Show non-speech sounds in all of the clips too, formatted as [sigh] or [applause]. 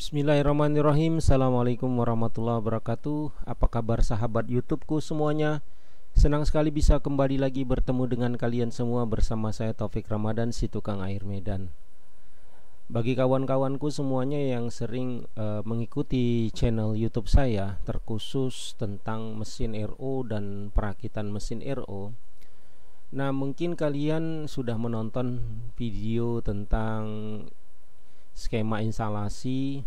Bismillahirrahmanirrahim Assalamualaikum warahmatullahi wabarakatuh Apa kabar sahabat youtubeku semuanya Senang sekali bisa kembali lagi bertemu dengan kalian semua Bersama saya Taufik Ramadan si tukang air Medan Bagi kawan-kawanku semuanya yang sering uh, mengikuti channel youtube saya Terkhusus tentang mesin RO dan perakitan mesin RO Nah mungkin kalian sudah menonton video tentang skema instalasi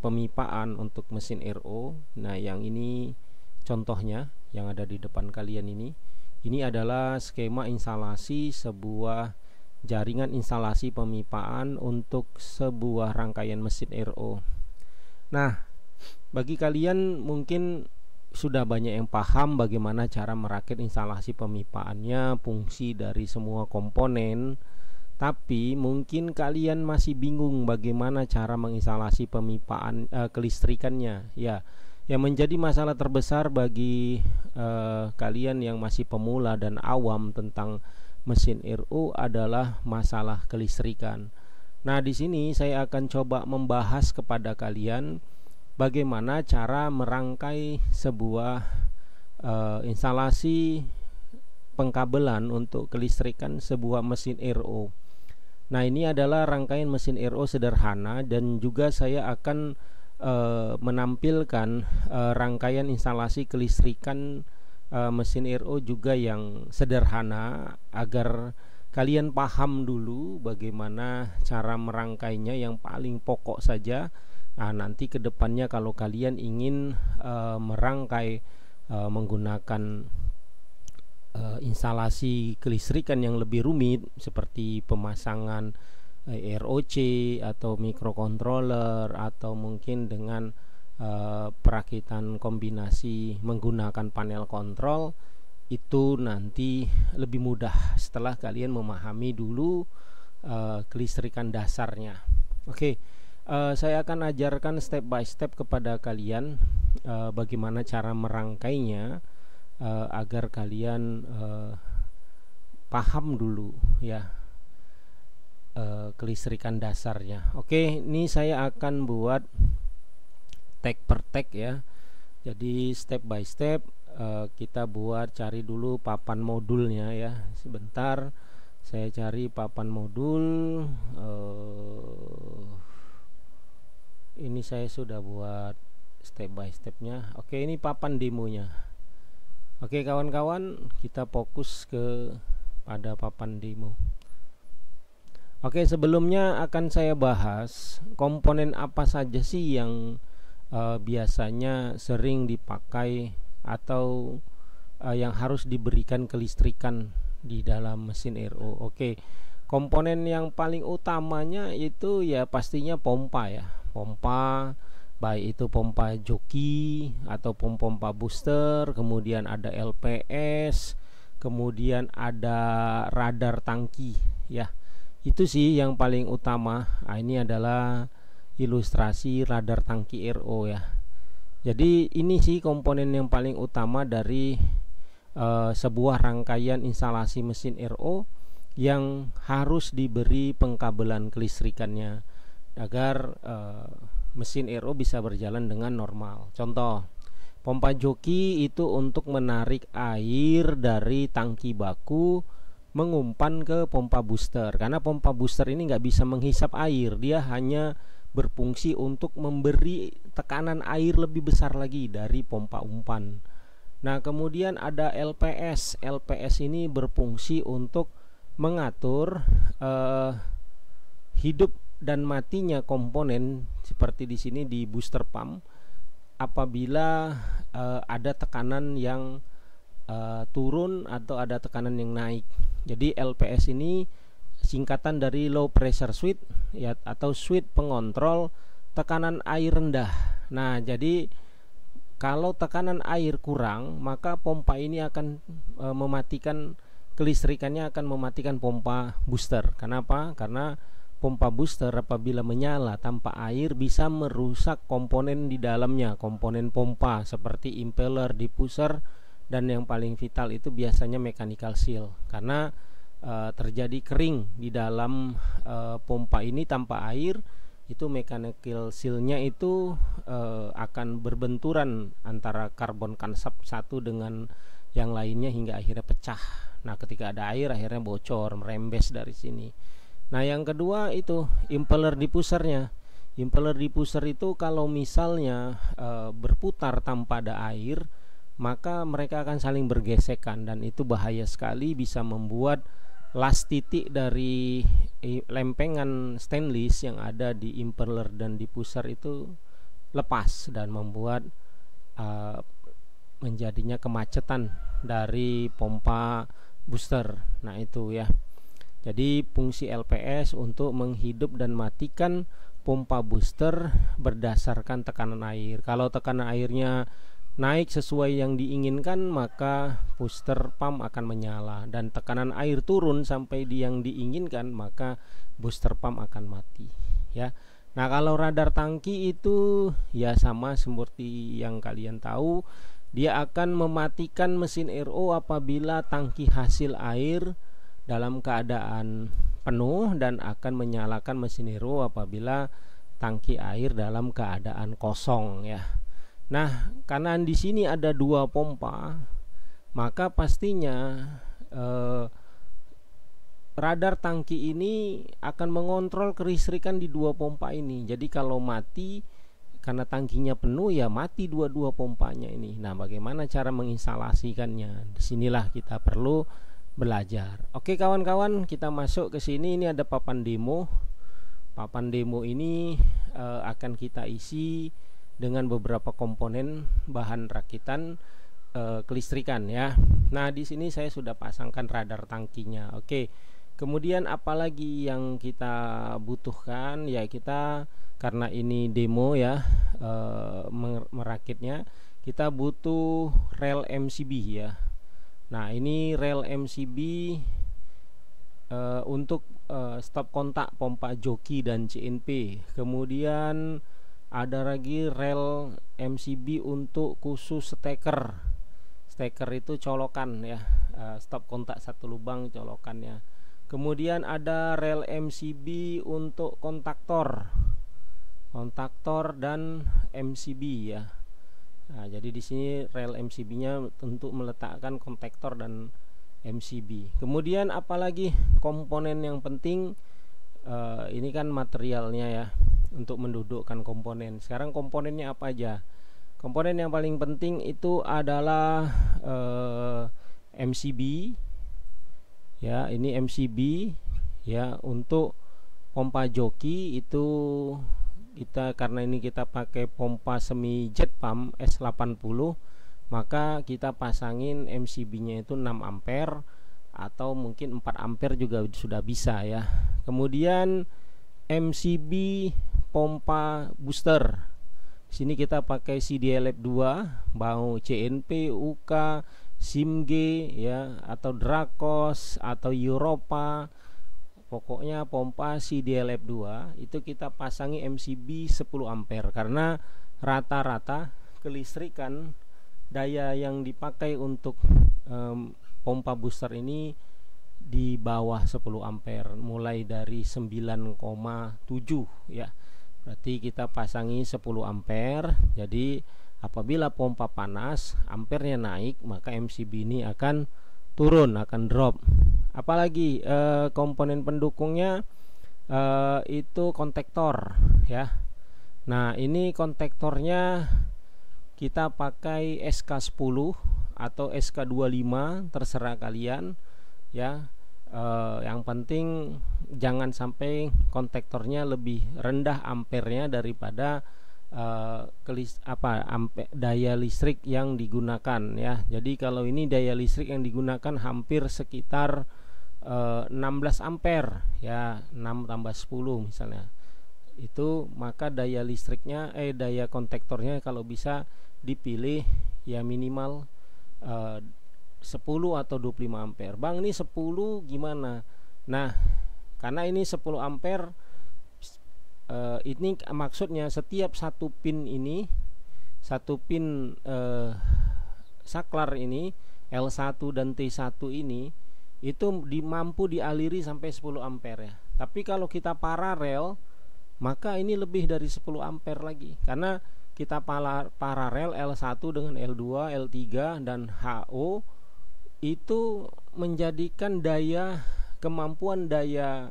pemipaan untuk mesin RO. Nah, yang ini contohnya yang ada di depan kalian ini. Ini adalah skema instalasi sebuah jaringan instalasi pemipaan untuk sebuah rangkaian mesin RO. Nah, bagi kalian mungkin sudah banyak yang paham bagaimana cara merakit instalasi pemipaannya, fungsi dari semua komponen, tapi mungkin kalian masih bingung bagaimana cara menginstalasi pemipaan eh, kelistrikannya, ya. Yang menjadi masalah terbesar bagi eh, kalian yang masih pemula dan awam tentang mesin RU adalah masalah kelistrikan. Nah, di sini saya akan coba membahas kepada kalian bagaimana cara merangkai sebuah eh, instalasi pengkabelan untuk kelistrikan sebuah mesin RO. Nah, ini adalah rangkaian mesin RO sederhana dan juga saya akan e, menampilkan e, rangkaian instalasi kelistrikan e, mesin RO juga yang sederhana agar kalian paham dulu bagaimana cara merangkainya yang paling pokok saja. Nah, nanti kedepannya kalau kalian ingin e, merangkai e, menggunakan uh, instalasi kelistrikan yang lebih rumit seperti pemasangan uh, eh, ROC atau microcontroller atau mungkin dengan uh, perakitan kombinasi menggunakan panel kontrol itu nanti lebih mudah setelah kalian memahami dulu uh, kelistrikan dasarnya. Oke, okay, uh, saya akan ajarkan step by step kepada kalian uh, bagaimana cara merangkainya uh, agar kalian uh, paham dulu ya uh, kelistrikan dasarnya. Oke, ini saya akan buat tag per tag ya. Jadi step by step uh, kita buat cari dulu papan modulnya ya. Sebentar saya cari papan modul uh, ini saya sudah buat step by stepnya oke ini papan demonya Oke kawan-kawan, kita fokus ke pada papan demo. Oke, sebelumnya akan saya bahas komponen apa saja sih yang uh, biasanya sering dipakai atau uh, yang harus diberikan kelistrikan di dalam mesin RO. Oke. Komponen yang paling utamanya itu ya pastinya pompa ya. Pompa baik itu pompa joki atau pompa booster, kemudian ada LPS, kemudian ada radar tangki ya. Itu sih yang paling utama. Nah, ini adalah ilustrasi radar tangki RO ya. Jadi ini sih komponen yang paling utama dari uh, sebuah rangkaian instalasi mesin RO yang harus diberi pengkabelan kelistrikannya agar uh, mesin RO bisa berjalan dengan normal. Contoh, pompa joki itu untuk menarik air dari tangki baku mengumpan ke pompa booster. Karena pompa booster ini nggak bisa menghisap air, dia hanya berfungsi untuk memberi tekanan air lebih besar lagi dari pompa umpan. Nah, kemudian ada LPS. LPS ini berfungsi untuk mengatur eh, hidup dan matinya komponen seperti di sini di booster pump apabila uh, ada tekanan yang uh, turun atau ada tekanan yang naik. Jadi LPS ini singkatan dari low pressure switch ya atau switch pengontrol tekanan air rendah. Nah, jadi kalau tekanan air kurang, maka pompa ini akan e, mematikan kelistrikannya akan mematikan pompa booster. Kenapa? Karena pompa booster apabila menyala tanpa air bisa merusak komponen di dalamnya, komponen pompa seperti impeller, diffuser dan yang paling vital itu biasanya mechanical seal karena e, terjadi kering di dalam e, pompa ini tanpa air itu mechanical sealnya itu e, akan berbenturan antara karbon kansap satu dengan yang lainnya hingga akhirnya pecah. Nah, ketika ada air akhirnya bocor, merembes dari sini. Nah, yang kedua itu impeller di diffusernya. Impeller di diffuser itu kalau misalnya e, berputar tanpa ada air, maka mereka akan saling bergesekan dan itu bahaya sekali bisa membuat las titik dari lempengan stainless yang ada di impeller dan di diffuser itu lepas dan membuat e, menjadinya kemacetan dari pompa booster. Nah, itu ya. Jadi fungsi LPS untuk menghidup dan matikan pompa booster berdasarkan tekanan air. Kalau tekanan airnya naik sesuai yang diinginkan maka booster pump akan menyala dan tekanan air turun sampai di yang diinginkan maka booster pump akan mati ya nah kalau radar tangki itu ya sama seperti yang kalian tahu dia akan mematikan mesin RO apabila tangki hasil air dalam keadaan penuh dan akan menyalakan mesin hero apabila tangki air dalam keadaan kosong ya. Nah, karena di sini ada dua pompa, maka pastinya eh, radar tangki ini akan mengontrol kelistrikan di dua pompa ini. Jadi kalau mati karena tangkinya penuh ya mati dua-dua pompanya ini. Nah, bagaimana cara menginstalasikannya? Disinilah kita perlu belajar. Oke kawan-kawan, kita masuk ke sini. Ini ada papan demo. Papan demo ini e, akan kita isi dengan beberapa komponen bahan rakitan e, kelistrikan ya. Nah di sini saya sudah pasangkan radar tangkinya. Oke, kemudian apalagi yang kita butuhkan ya kita karena ini demo ya e, merakitnya kita butuh rel MCB ya Nah, ini rel MCB uh, eh, untuk uh, stop kontak pompa joki dan CNP. Kemudian ada lagi rel MCB untuk khusus steker. Steker itu colokan ya, uh, stop kontak satu lubang colokannya. Kemudian ada rel MCB untuk kontaktor. Kontaktor dan MCB ya. Nah, jadi di sini rel MCB-nya untuk meletakkan kontaktor dan MCB. Kemudian apalagi komponen yang penting uh, ini kan materialnya ya untuk mendudukkan komponen. Sekarang komponennya apa aja? Komponen yang paling penting itu adalah uh, eh, MCB. Ya, ini MCB ya untuk pompa joki itu kita karena ini kita pakai pompa semi jet pump S80 maka kita pasangin MCB nya itu 6 ampere atau mungkin 4 ampere juga sudah bisa ya kemudian MCB pompa booster sini kita pakai CDLF 2 mau CNP UK SIMG ya atau Dracos atau Europa pokoknya pompa CDLF 2 itu kita pasangi MCB 10 ampere karena rata-rata kelistrikan daya yang dipakai untuk um, pompa booster ini di bawah 10 ampere mulai dari 9,7 ya berarti kita pasangi 10 ampere jadi apabila pompa panas ampernya naik maka MCB ini akan turun akan drop apalagi uh, komponen pendukungnya uh, itu kontektor ya nah ini kontektornya kita pakai SK10 atau SK25 terserah kalian ya eh, yang penting jangan sampai kontektornya lebih rendah ampernya daripada Eh, kelis, apa ampe, daya listrik yang digunakan ya. Jadi kalau ini daya listrik yang digunakan hampir sekitar uh, eh, 16 ampere ya, 6 tambah 10 misalnya. Itu maka daya listriknya eh daya kontaktornya kalau bisa dipilih ya minimal eh, uh, 10 atau 25 ampere. Bang ini 10 gimana? Nah, karena ini 10 ampere uh, ini maksudnya setiap satu pin ini satu pin uh, saklar ini L1 dan T1 ini itu dimampu dialiri sampai 10 ampere ya. Tapi kalau kita paralel maka ini lebih dari 10 ampere lagi karena kita paralel L1 dengan L2, L3 dan HO itu menjadikan daya kemampuan daya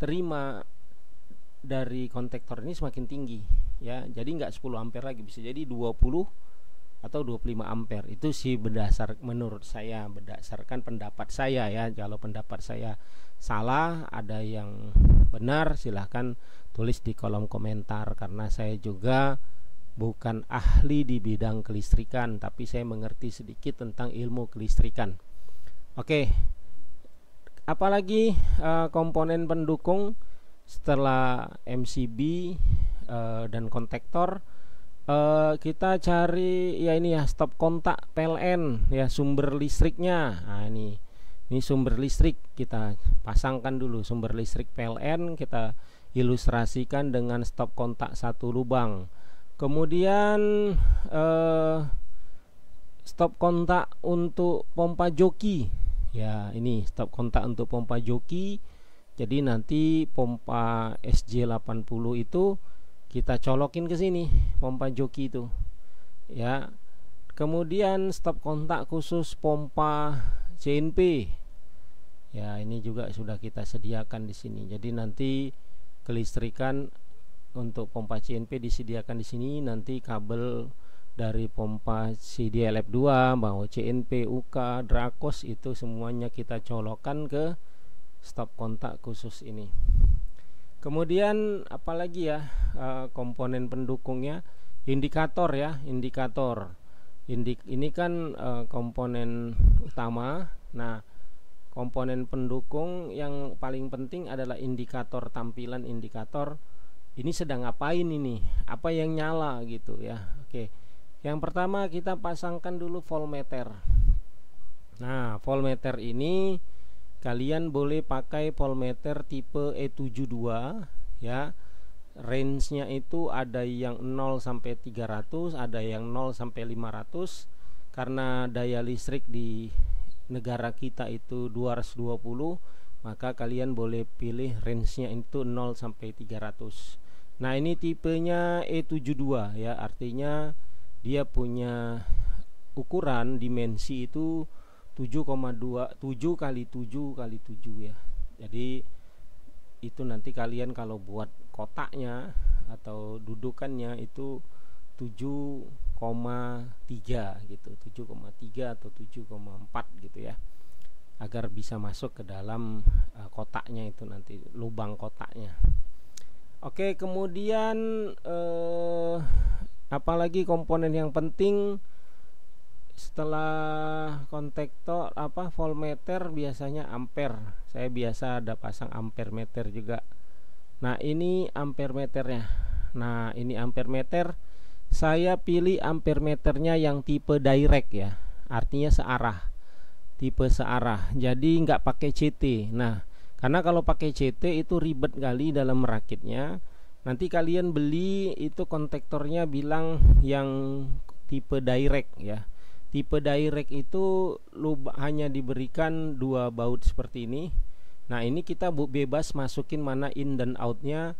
terima dari kontaktor ini semakin tinggi ya jadi nggak 10 ampere lagi bisa jadi 20 atau 25 ampere itu sih berdasar menurut saya berdasarkan pendapat saya ya kalau pendapat saya salah ada yang benar silahkan tulis di kolom komentar karena saya juga bukan ahli di bidang kelistrikan tapi saya mengerti sedikit tentang ilmu kelistrikan oke apalagi uh, komponen pendukung setelah MCB uh, eh, dan kontaktor uh, eh, kita cari ya ini ya stop kontak PLN ya sumber listriknya nah ini ini sumber listrik kita pasangkan dulu sumber listrik PLN kita ilustrasikan dengan stop kontak satu lubang kemudian eh, stop kontak untuk pompa joki ya ini stop kontak untuk pompa joki jadi nanti pompa SJ80 itu kita colokin ke sini pompa joki itu ya kemudian stop kontak khusus pompa CNP ya ini juga sudah kita sediakan di sini jadi nanti kelistrikan untuk pompa CNP disediakan di sini nanti kabel dari pompa CDLF2 mau CNP UK Dracos itu semuanya kita colokan ke stop kontak khusus ini kemudian apalagi ya eh, komponen pendukungnya indikator ya indikator Indik, ini kan eh, komponen utama nah komponen pendukung yang paling penting adalah indikator tampilan indikator ini sedang ngapain ini apa yang nyala gitu ya oke yang pertama kita pasangkan dulu voltmeter nah voltmeter ini kalian boleh pakai voltmeter tipe E72 ya range-nya itu ada yang 0 sampai 300 ada yang 0 sampai 500 karena daya listrik di negara kita itu 220 maka kalian boleh pilih range-nya itu 0 sampai 300 nah ini tipenya E72 ya artinya dia punya ukuran dimensi itu 7,2 7 kali 7 kali 7 ya jadi itu nanti kalian kalau buat kotaknya atau dudukannya itu 7,3 gitu 7,3 atau 7,4 gitu ya agar bisa masuk ke dalam uh, kotaknya itu nanti lubang kotaknya Oke kemudian eh, apalagi komponen yang penting setelah kontaktor apa voltmeter biasanya ampere saya biasa ada pasang ampere meter juga nah ini ampere meternya nah ini ampere meter saya pilih ampere meternya yang tipe direct ya artinya searah tipe searah jadi nggak pakai CT nah karena kalau pakai CT itu ribet kali dalam merakitnya nanti kalian beli itu kontektornya bilang yang tipe direct ya tipe direct itu lubang hanya diberikan dua baut seperti ini nah ini kita bebas masukin mana in dan outnya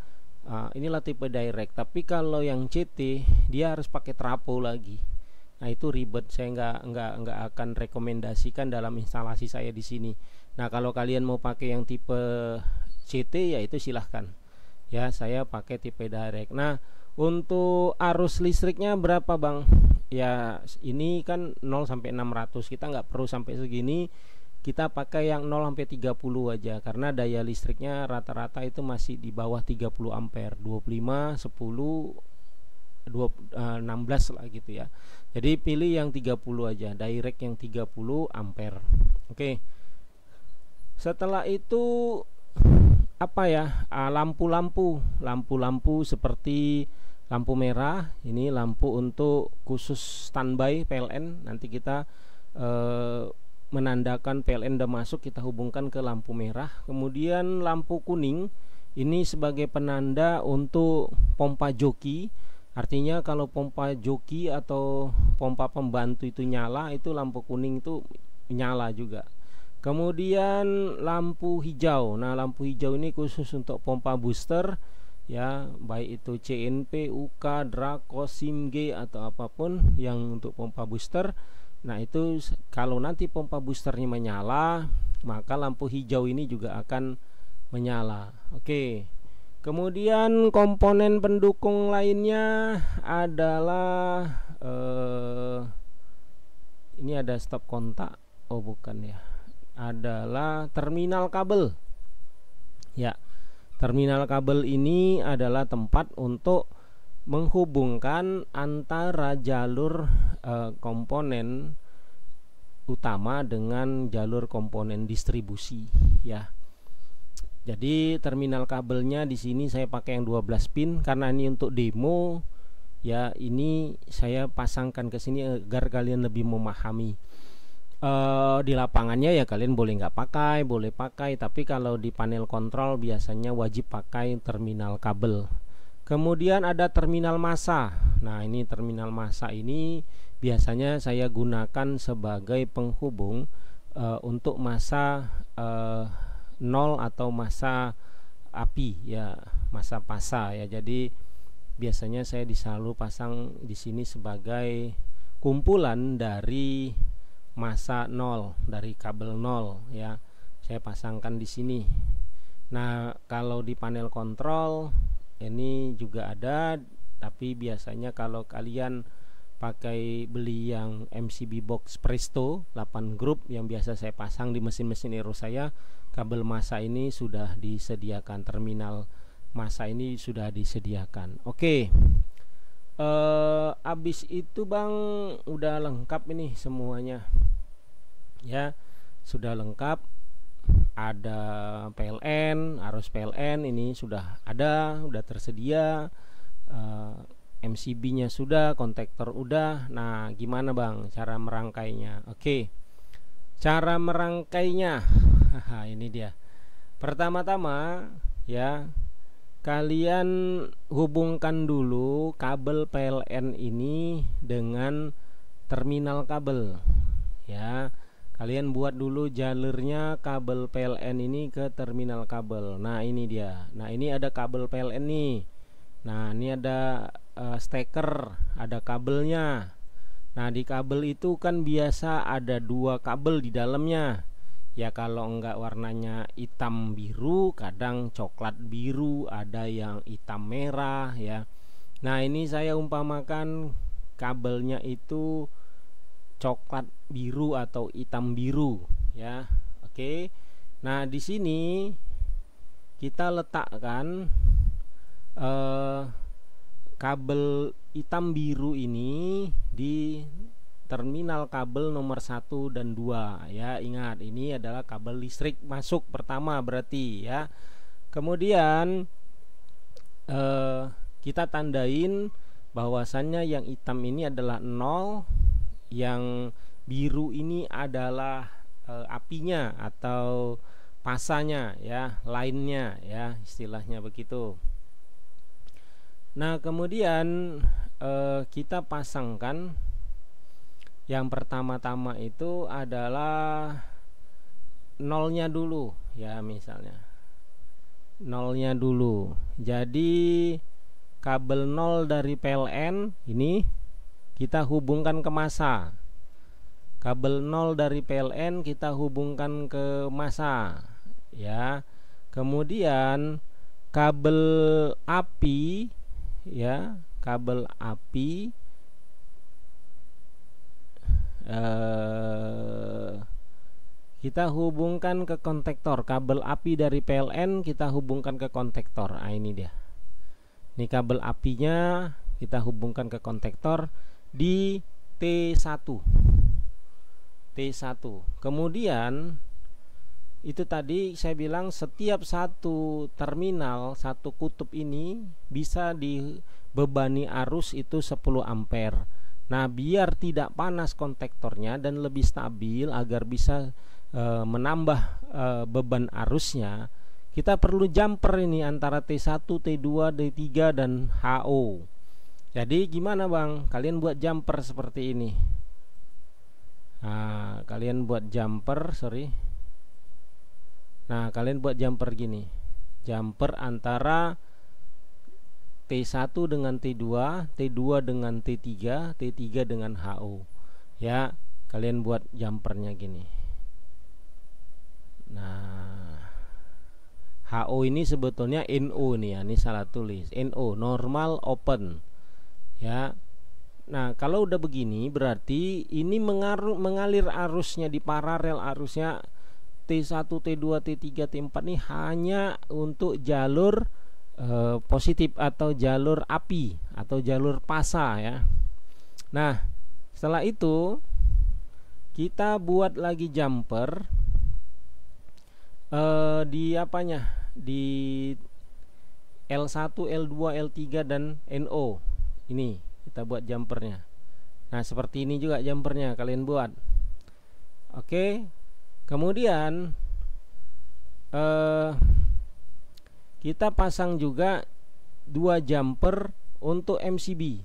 uh, inilah tipe direct tapi kalau yang CT dia harus pakai trapo lagi nah itu ribet saya nggak nggak nggak akan rekomendasikan dalam instalasi saya di sini nah kalau kalian mau pakai yang tipe CT ya itu silahkan ya saya pakai tipe direct nah untuk arus listriknya berapa Bang? Ya ini kan 0 sampai 600 kita nggak perlu sampai segini kita pakai yang 0 sampai 30 aja karena daya listriknya rata-rata itu masih di bawah 30 ampere 25 10 20, 16 lah gitu ya jadi pilih yang 30 aja direct yang 30 ampere oke okay. setelah itu apa ya eh, lampu-lampu lampu-lampu seperti lampu merah ini lampu untuk khusus standby PLN nanti kita e, menandakan PLN sudah masuk kita hubungkan ke lampu merah kemudian lampu kuning ini sebagai penanda untuk pompa joki artinya kalau pompa joki atau pompa pembantu itu nyala itu lampu kuning itu nyala juga kemudian lampu hijau nah lampu hijau ini khusus untuk pompa booster ya baik itu CNP, UK, Draco, SIMG atau apapun yang untuk pompa booster nah itu kalau nanti pompa boosternya menyala maka lampu hijau ini juga akan menyala oke kemudian komponen pendukung lainnya adalah eh, ini ada stop kontak oh bukan ya adalah terminal kabel ya Terminal kabel ini adalah tempat untuk menghubungkan antara jalur eh, komponen utama dengan jalur komponen distribusi ya. Jadi terminal kabelnya di sini saya pakai yang 12 pin karena ini untuk demo ya ini saya pasangkan ke sini agar kalian lebih memahami uh, di lapangannya ya kalian boleh nggak pakai boleh pakai tapi kalau di panel kontrol biasanya wajib pakai terminal kabel kemudian ada terminal massa nah ini terminal massa ini biasanya saya gunakan sebagai penghubung uh, untuk massa uh, nol atau massa api ya massa pasa ya jadi biasanya saya disalur pasang di sini sebagai kumpulan dari masa nol dari kabel nol ya saya pasangkan di sini nah kalau di panel kontrol ini juga ada tapi biasanya kalau kalian pakai beli yang MCB box Presto 8 grup yang biasa saya pasang di mesin-mesin Aero saya kabel masa ini sudah disediakan terminal masa ini sudah disediakan oke okay uh, abis itu Bang udah lengkap ini semuanya ya sudah lengkap ada PLN arus PLN ini sudah ada sudah tersedia eh, MCB nya sudah kontaktor udah nah gimana Bang cara merangkainya oke okay. cara merangkainya [laughs] ini dia pertama-tama ya kalian hubungkan dulu kabel PLN ini dengan terminal kabel ya kalian buat dulu jalurnya kabel PLN ini ke terminal kabel nah ini dia nah ini ada kabel PLN nih nah ini ada uh, steker ada kabelnya nah di kabel itu kan biasa ada dua kabel di dalamnya ya kalau enggak warnanya hitam biru kadang coklat biru ada yang hitam merah ya nah ini saya umpamakan kabelnya itu coklat biru atau hitam biru ya oke nah di sini kita letakkan eh, kabel hitam biru ini di terminal kabel nomor 1 dan 2 ya ingat ini adalah kabel listrik masuk pertama berarti ya kemudian eh, kita tandain bahwasannya yang hitam ini adalah nol yang biru ini adalah eh, apinya atau pasanya ya lainnya ya istilahnya begitu nah kemudian eh, kita pasangkan yang pertama-tama itu adalah nolnya dulu ya misalnya nolnya dulu jadi kabel nol dari PLN ini kita hubungkan ke masa kabel nol dari PLN kita hubungkan ke masa ya kemudian kabel api ya kabel api Eh, kita hubungkan ke kontektor kabel api dari PLN kita hubungkan ke kontektor nah, ini dia ini kabel apinya kita hubungkan ke kontektor di T1 T1 kemudian itu tadi saya bilang setiap satu terminal satu kutub ini bisa dibebani arus itu 10 ampere Nah, biar tidak panas kontektornya dan lebih stabil agar bisa e, menambah e, beban arusnya, kita perlu jumper ini antara T1, T2, t 3 dan HO. Jadi gimana, Bang? Kalian buat jumper seperti ini. Nah, kalian buat jumper, sorry. Nah, kalian buat jumper gini. Jumper antara T1 dengan T2, T2 dengan T3, T3 dengan HO. Ya, kalian buat jumpernya gini. Nah, HO ini sebetulnya NO nih ya, ini salah tulis. NO normal open. Ya. Nah, kalau udah begini berarti ini mengaruh, mengalir arusnya di paralel arusnya T1, T2, T3, T4 nih hanya untuk jalur Eh, positif atau jalur api atau jalur pasa ya. Nah, setelah itu kita buat lagi jumper eh, di apanya? Di L1, L2, L3 dan NO. Ini kita buat jumpernya. Nah, seperti ini juga jumpernya kalian buat. Oke. Kemudian eh kita pasang juga dua jumper untuk MCB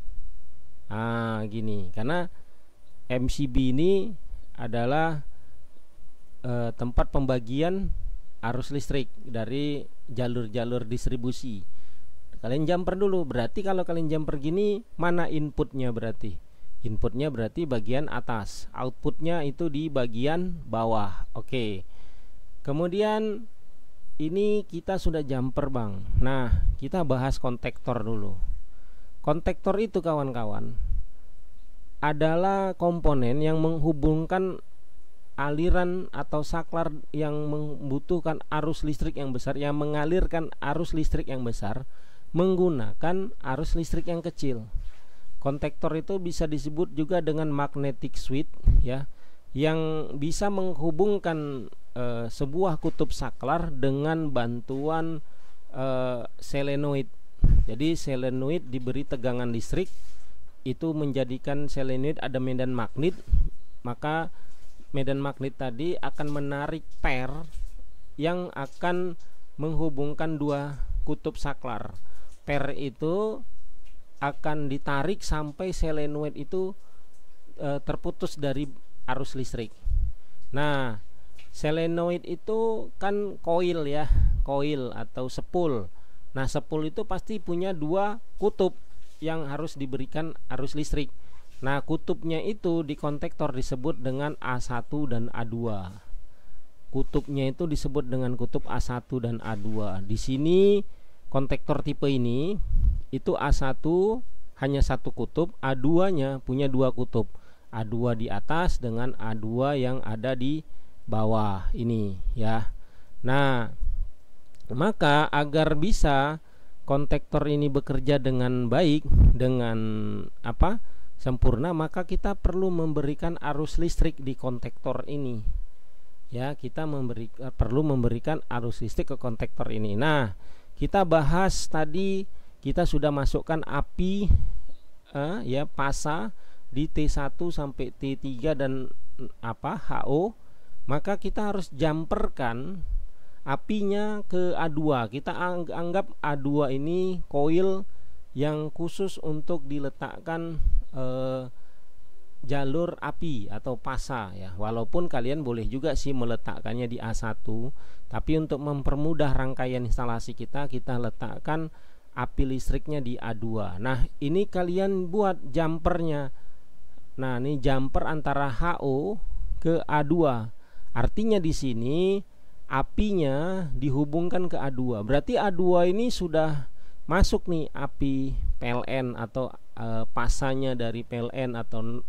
nah gini karena MCB ini adalah e, tempat pembagian arus listrik dari jalur-jalur distribusi kalian jumper dulu berarti kalau kalian jumper gini mana inputnya berarti inputnya berarti bagian atas outputnya itu di bagian bawah oke okay. kemudian ini kita sudah jumper bang nah kita bahas kontektor dulu kontektor itu kawan-kawan adalah komponen yang menghubungkan aliran atau saklar yang membutuhkan arus listrik yang besar yang mengalirkan arus listrik yang besar menggunakan arus listrik yang kecil kontektor itu bisa disebut juga dengan magnetic switch ya yang bisa menghubungkan e, sebuah kutub saklar dengan bantuan e, selenoid. Jadi selenoid diberi tegangan listrik itu menjadikan selenoid ada medan magnet, maka medan magnet tadi akan menarik per yang akan menghubungkan dua kutub saklar. Per itu akan ditarik sampai selenoid itu e, terputus dari arus listrik. Nah, selenoid itu kan koil ya, koil atau sepul. Nah, sepul itu pasti punya dua kutub yang harus diberikan arus listrik. Nah, kutubnya itu di kontektor disebut dengan A1 dan A2. Kutubnya itu disebut dengan kutub A1 dan A2. Di sini kontektor tipe ini itu A1 hanya satu kutub, A2-nya punya dua kutub. A2 di atas dengan A2 yang ada di bawah ini ya. Nah, maka agar bisa kontektor ini bekerja dengan baik dengan apa? sempurna maka kita perlu memberikan arus listrik di kontektor ini. Ya, kita memberi eh, perlu memberikan arus listrik ke kontektor ini. Nah, kita bahas tadi kita sudah masukkan api eh, ya pasa di T1 sampai T3 dan mm, apa HO maka kita harus jumperkan apinya ke A2 kita anggap A2 ini koil yang khusus untuk diletakkan eh, jalur api atau pasa ya walaupun kalian boleh juga sih meletakkannya di A1 tapi untuk mempermudah rangkaian instalasi kita kita letakkan api listriknya di A2 nah ini kalian buat jumpernya Nah, ini jumper antara HO ke A2. Artinya di sini apinya dihubungkan ke A2. Berarti A2 ini sudah masuk nih api PLN atau e, pasanya dari PLN atau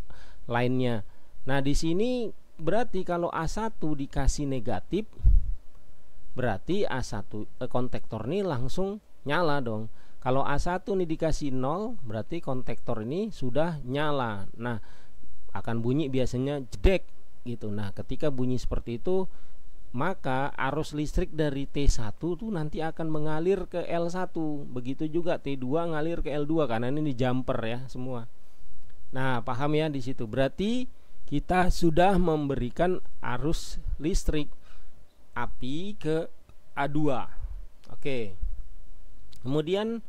lainnya. Nah, di sini berarti kalau A1 dikasih negatif berarti A1 e, eh, kontektor ini langsung nyala dong. Kalau A1 ini dikasih 0, berarti kontektor ini sudah nyala. Nah, akan bunyi biasanya jedek gitu. Nah, ketika bunyi seperti itu, maka arus listrik dari T1 tuh nanti akan mengalir ke L1. Begitu juga T2 ngalir ke L2 karena ini di jumper ya semua. Nah, paham ya di situ. Berarti kita sudah memberikan arus listrik api ke A2. Oke. Kemudian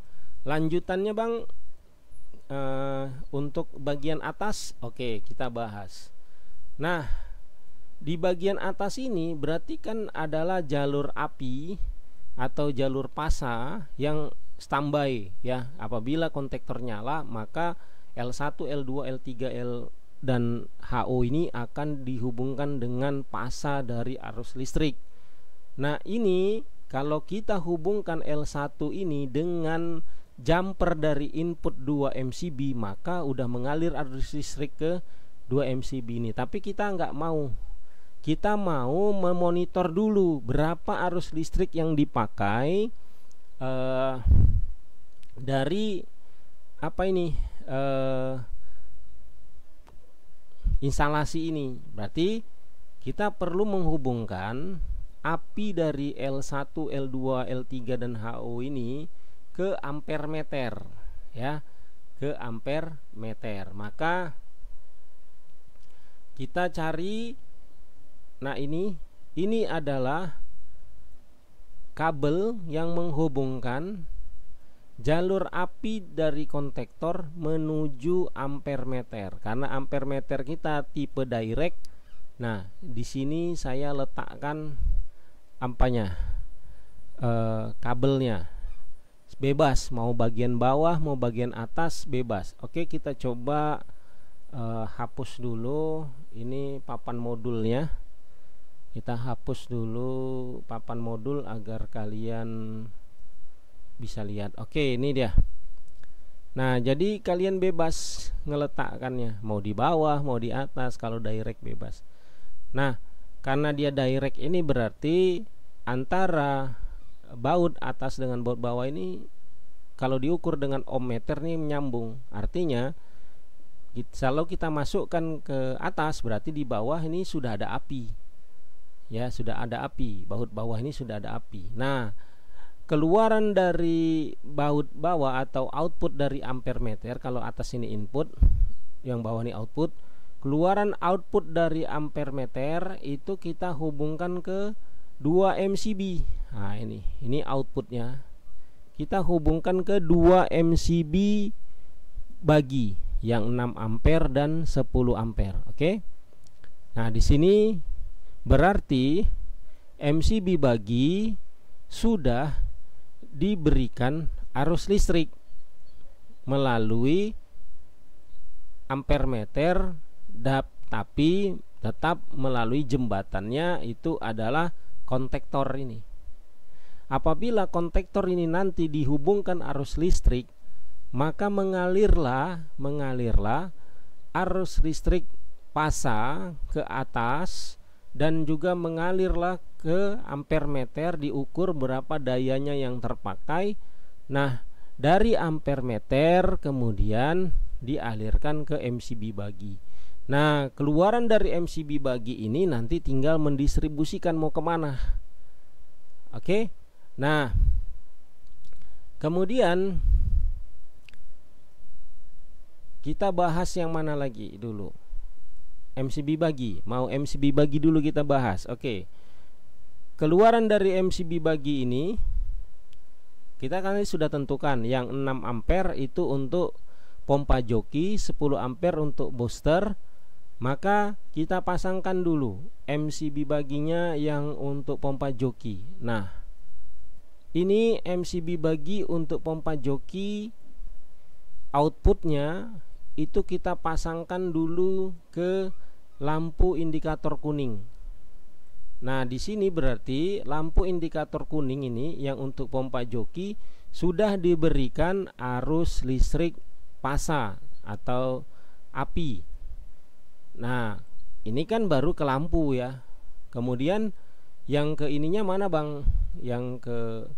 lanjutannya bang uh, untuk bagian atas oke okay, kita bahas nah di bagian atas ini berarti kan adalah jalur api atau jalur pasa yang standby ya apabila kontaktor nyala maka L1, L2, L3, L dan HO ini akan dihubungkan dengan pasa dari arus listrik. Nah, ini kalau kita hubungkan L1 ini dengan jumper dari input 2 MCB maka udah mengalir arus listrik ke 2 MCB ini tapi kita nggak mau kita mau memonitor dulu berapa arus listrik yang dipakai uh, dari apa ini eh, instalasi ini berarti kita perlu menghubungkan api dari L1, L2, L3 dan HO ini ke ampere meter ya ke ampere meter maka kita cari nah ini ini adalah kabel yang menghubungkan jalur api dari kontektor menuju ampere meter karena ampere meter kita tipe direct nah di sini saya letakkan ampanya eh, kabelnya bebas mau bagian bawah mau bagian atas bebas oke kita coba uh, hapus dulu ini papan modulnya kita hapus dulu papan modul agar kalian bisa lihat oke ini dia Nah, jadi kalian bebas ngeletakkannya, mau di bawah, mau di atas, kalau direct bebas. Nah, karena dia direct ini berarti antara baut atas dengan baut bawah ini kalau diukur dengan ohm meter nih menyambung artinya kalau kita masukkan ke atas berarti di bawah ini sudah ada api ya sudah ada api baut bawah ini sudah ada api nah keluaran dari baut bawah atau output dari ampere meter kalau atas ini input yang bawah ini output keluaran output dari ampere meter itu kita hubungkan ke 2 MCB nah ini ini outputnya kita hubungkan ke dua MCB bagi yang 6 ampere dan 10 ampere oke okay? nah di sini berarti MCB bagi sudah diberikan arus listrik melalui ampermeter dap tapi tetap melalui jembatannya itu adalah kontektor ini Apabila kontektor ini nanti dihubungkan arus listrik, maka mengalirlah mengalirlah arus listrik pasa ke atas dan juga mengalirlah ke ampere diukur berapa dayanya yang terpakai. Nah, dari ampere kemudian dialirkan ke MCB bagi. Nah, keluaran dari MCB bagi ini nanti tinggal mendistribusikan mau kemana. Oke. Okay? Nah, kemudian kita bahas yang mana lagi dulu? MCB bagi, mau MCB bagi dulu kita bahas. Oke. Keluaran dari MCB bagi ini kita kan sudah tentukan yang 6 ampere itu untuk pompa joki, 10 ampere untuk booster. Maka kita pasangkan dulu MCB baginya yang untuk pompa joki. Nah, ini MCB bagi untuk pompa joki outputnya itu kita pasangkan dulu ke lampu indikator kuning nah di sini berarti lampu indikator kuning ini yang untuk pompa joki sudah diberikan arus listrik pasa atau api nah ini kan baru ke lampu ya kemudian yang ke ininya mana bang yang ke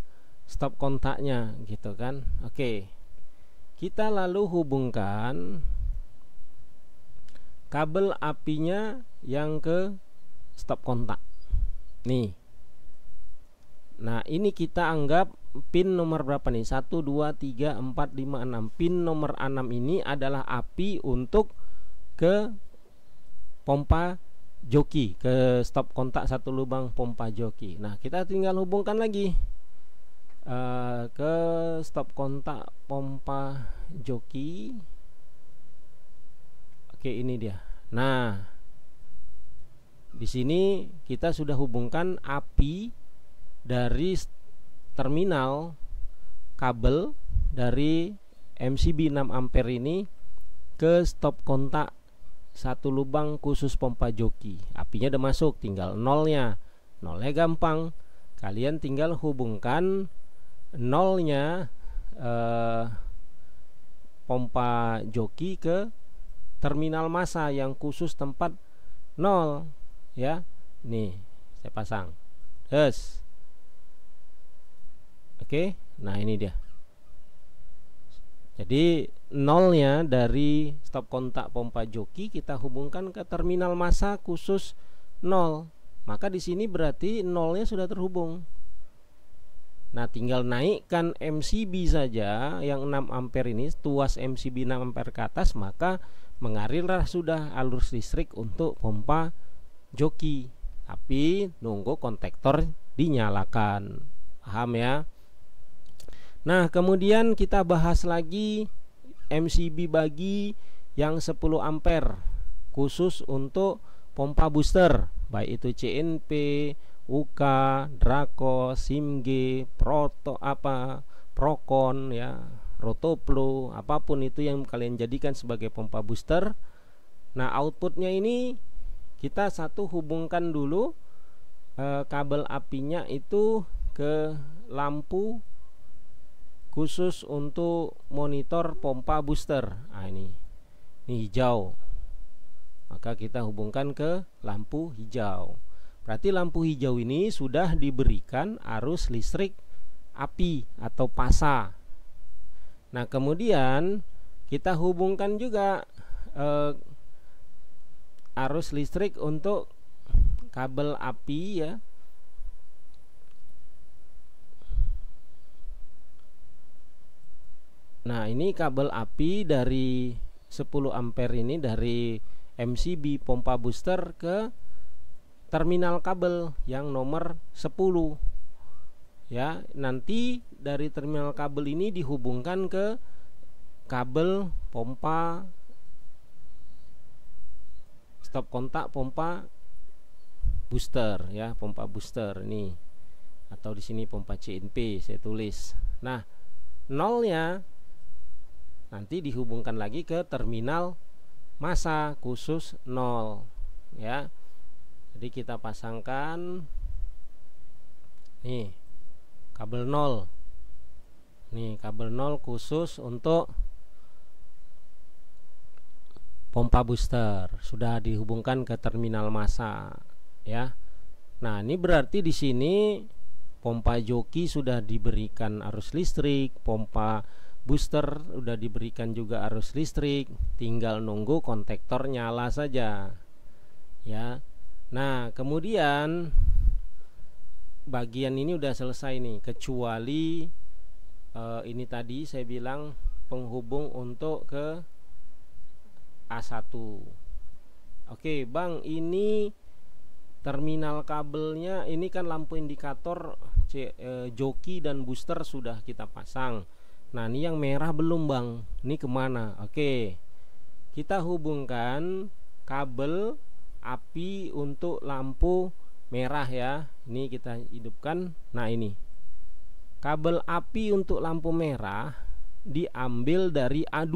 stop kontaknya gitu kan oke kita lalu hubungkan kabel apinya yang ke stop kontak nih nah ini kita anggap pin nomor berapa nih 1 2 3 4 5 6 pin nomor 6 ini adalah api untuk ke pompa joki ke stop kontak satu lubang pompa joki nah kita tinggal hubungkan lagi uh, ke stop kontak pompa joki oke ini dia nah di sini kita sudah hubungkan api dari terminal kabel dari MCB 6 ampere ini ke stop kontak satu lubang khusus pompa joki apinya udah masuk tinggal nolnya nolnya gampang kalian tinggal hubungkan nolnya eh, pompa joki ke terminal massa yang khusus tempat nol ya nih saya pasang yes, oke nah ini dia jadi nolnya dari stop kontak pompa joki kita hubungkan ke terminal massa khusus nol maka di sini berarti nolnya sudah terhubung Nah, tinggal naikkan MCB saja yang 6 ampere ini, tuas MCB 6 ampere ke atas, maka mengarirlah sudah alur listrik untuk pompa joki. Tapi nunggu kontaktor dinyalakan. Paham ya? Nah, kemudian kita bahas lagi MCB bagi yang 10 ampere khusus untuk pompa booster, baik itu CNP, Uka, Draco, Simge, Proto apa, Prokon ya, Rotoplo, apapun itu yang kalian jadikan sebagai pompa booster. Nah, outputnya ini kita satu hubungkan dulu e, kabel apinya itu ke lampu khusus untuk monitor pompa booster. Nah, ini. Ini hijau. Maka kita hubungkan ke lampu hijau. Berarti lampu hijau ini sudah diberikan arus listrik api atau pasa. Nah, kemudian kita hubungkan juga eh, arus listrik untuk kabel api ya. Nah, ini kabel api dari 10 ampere ini dari MCB pompa booster ke terminal kabel yang nomor 10 ya nanti dari terminal kabel ini dihubungkan ke kabel pompa stop kontak pompa booster ya pompa booster ini atau di sini pompa CNP saya tulis nah nolnya nanti dihubungkan lagi ke terminal masa khusus nol ya jadi kita pasangkan nih kabel nol, nih kabel nol khusus untuk pompa booster sudah dihubungkan ke terminal masa, ya nah ini berarti di sini pompa joki sudah diberikan arus listrik pompa booster sudah diberikan juga arus listrik tinggal nunggu kontaktor nyala saja ya Nah, kemudian bagian ini udah selesai nih, kecuali e, ini tadi saya bilang penghubung untuk ke A1. Oke, Bang, ini terminal kabelnya ini kan lampu indikator C, e, joki dan booster sudah kita pasang. Nah, ini yang merah belum, Bang. Ini kemana? Oke, kita hubungkan kabel api untuk lampu merah ya ini kita hidupkan nah ini kabel api untuk lampu merah diambil dari A2